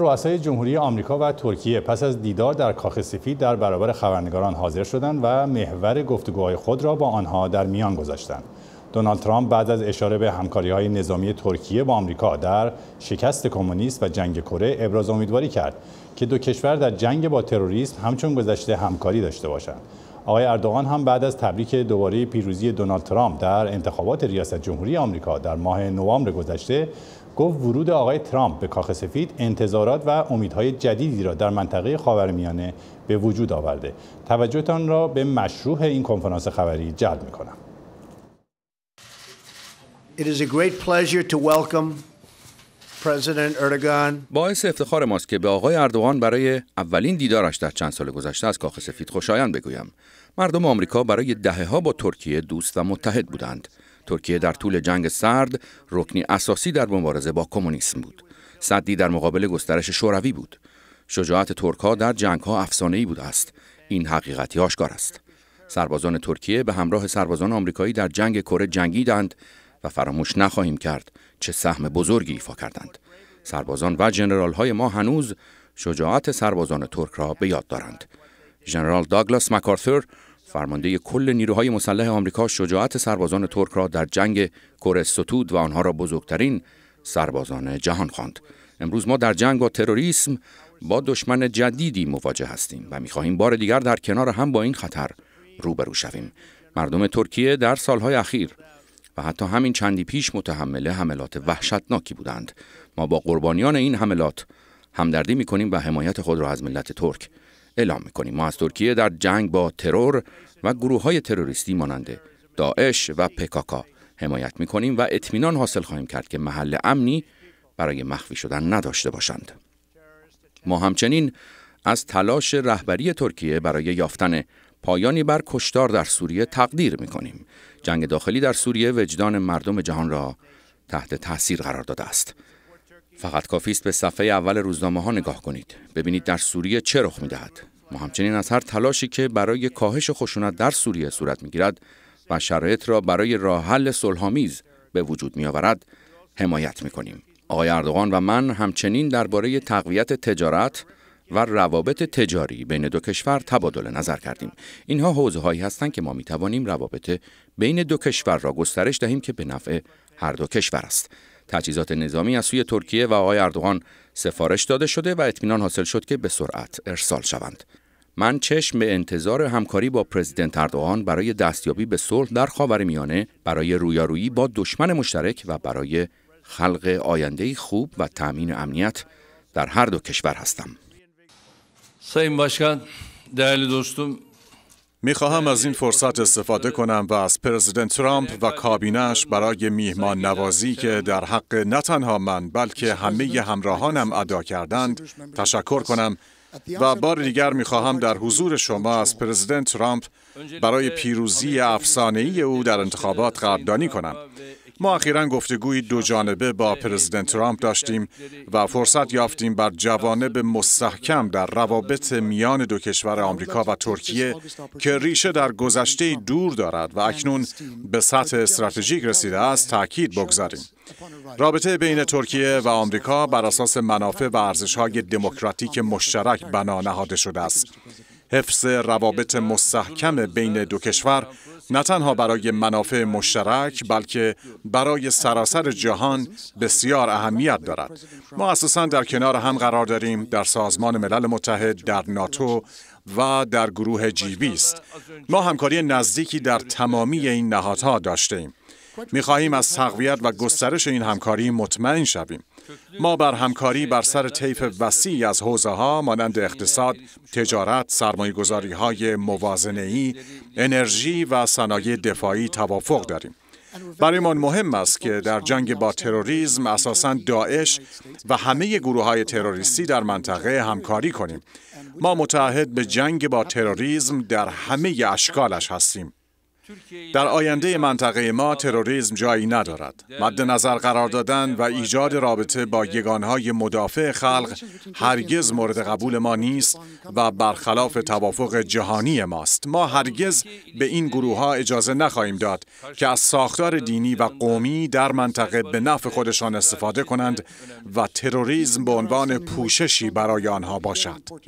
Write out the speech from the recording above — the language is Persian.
رؤسای جمهوری آمریکا و ترکیه پس از دیدار در کاخ سفید در برابر خبرنگاران حاضر شدند و محور گفتگوهای خود را با آنها در میان گذاشتند. دونالد ترامپ بعد از اشاره به همکاری های نظامی ترکیه با آمریکا در شکست کمونیست و جنگ کره ابراز امیدواری کرد که دو کشور در جنگ با تروریسم همچون گذشته همکاری داشته باشند. آقای اردوغان هم بعد از تبریک دوباره پیروزی دونالد ترامپ در انتخابات ریاست جمهوری آمریکا در ماه نوامبر گذشته گفت ورود آقای ترامپ به کاخ سفید انتظارات و امیدهای جدیدی را در منطقه خاورمیانه به وجود آورده توجهتان را به مشروع این کنفرانس خبری جلب میکنم It is a great pleasure to welcome باعث افتخار ماست که به آقای اردوغان برای اولین دیدارش در چند سال گذشته از کاخ سفید خوشایند بگویم مردم آمریکا برای دهه ها با ترکیه دوست و متحد بودند ترکیه در طول جنگ سرد رکنی اساسی در مبارزه با کمونیسم بود صدی در مقابل گسترش شوروی بود شجاعت ترکها در جنگ ها افسانه ای بود است این حقیقتی آشکار است سربازان ترکیه به همراه سربازان آمریکایی در جنگ کره جنگیدند و فراموش نخواهیم کرد چه سهم بزرگی ایفا کردند سربازان و جنرال های ما هنوز شجاعت سربازان ترک را به یاد دارند جنرال داگلاس مکارثور فرمانده کل نیروهای مسلح آمریکا شجاعت سربازان ترک را در جنگ کره ستود و آنها را بزرگترین سربازان جهان خواند امروز ما در جنگ با تروریسم با دشمن جدیدی مواجه هستیم و میخواهیم بار دیگر در کنار هم با این خطر روبرو شویم مردم ترکیه در سالهای اخیر و حتی همین چندی پیش متحمل حملات وحشتناکی بودند ما با قربانیان این حملات همدردی میکنیم و حمایت خود را از ملت ترک اعلام میکنیم ما از ترکیه در جنگ با ترور و گروه های تروریستی مانند داعش و پکاکا حمایت میکنیم و اطمینان حاصل خواهیم کرد که محل امنی برای مخفی شدن نداشته باشند ما همچنین از تلاش رهبری ترکیه برای یافتن پایانی بر کشتار در سوریه تقدیر می کنیم. جنگ داخلی در سوریه وجدان مردم جهان را تحت تاثیر قرار داده است. فقط کافی است به صفحه اول روزنامه ها نگاه کنید. ببینید در سوریه چه رخ دهد. ما همچنین از هر تلاشی که برای کاهش خشونت در سوریه صورت میگیرد و شرایط را برای راه حل صلحآمیز به وجود میآورد حمایت کنیم. آقای اردوغان و من همچنین درباره تقویت تجارت و روابط تجاری بین دو کشور تبادل نظر کردیم. اینها حوزه هایی هستند که ما می توانیم روابط بین دو کشور را گسترش دهیم که به نفع هر دو کشور است. تجهیزات نظامی از سوی ترکیه و آقای اردوغان سفارش داده شده و اطمینان حاصل شد که به سرعت ارسال شوند. من چشم به انتظار همکاری با پرزیدنت اردوغان برای دستیابی به صلح در خاورمیانه برای رویارویی با دشمن مشترک و برای خلق آینده خوب و تأمین امنیت در هر دو کشور هستم. Sayın Başkan, değerli dostum, میخواهم از این فرصت استفاده کنم و از پرزیدنت ترامپ و کابینش برای میهمان نوازی که در حق نه تنها من بلکه همه همراهانم ادا کردند تشکر کنم و بار دیگر میخواهم در حضور شما از پرزیدنت ترامپ برای پیروزی ای او در انتخابات قدردانی کنم ما اخیرا گفتگوی دو جانبه با پرزیدنت ترامپ داشتیم و فرصت یافتیم بر جوانب مستحکم در روابط میان دو کشور آمریکا و ترکیه که ریشه در گذشته دور دارد و اکنون به سطح استراتژیک رسیده است تاکید بگذاریم. رابطه بین ترکیه و آمریکا بر اساس منافع و ارزش‌های دموکراتیک مشترک بنا نهاده شده است. حفظ روابط مستحکم بین دو کشور نه تنها برای منافع مشترک بلکه برای سراسر جهان بسیار اهمیت دارد ما اساسا در کنار هم قرار داریم در سازمان ملل متحد در ناتو و در گروه جی بیست ما همکاری نزدیکی در تمامی این نهادها داشته ایم می خواهیم از تقویت و گسترش این همکاری مطمئن شویم ما بر همکاری بر سر طیف وسیعی از حوزه ها مانند اقتصاد، تجارت، سرمایه گذاری های موازنه انرژی و صنایع دفاعی توافق داریم. برای من مهم است که در جنگ با تروریسم اساسا داعش و همه گروه های تروریستی در منطقه همکاری کنیم. ما متعهد به جنگ با تروریسم در همه اشکالش هستیم. در آینده منطقه ما تروریسم جایی ندارد. مد نظر قرار دادن و ایجاد رابطه با یگانهای مدافع خب، خلق هرگز مورد قبول ما نیست و برخلاف توافق جهانی ماست. ما هرگز به این گروه ها اجازه نخواهیم داد که از ساختار دینی و قومی در منطقه به نفع خودشان استفاده کنند و تروریسم به عنوان پوششی برای آنها باشد.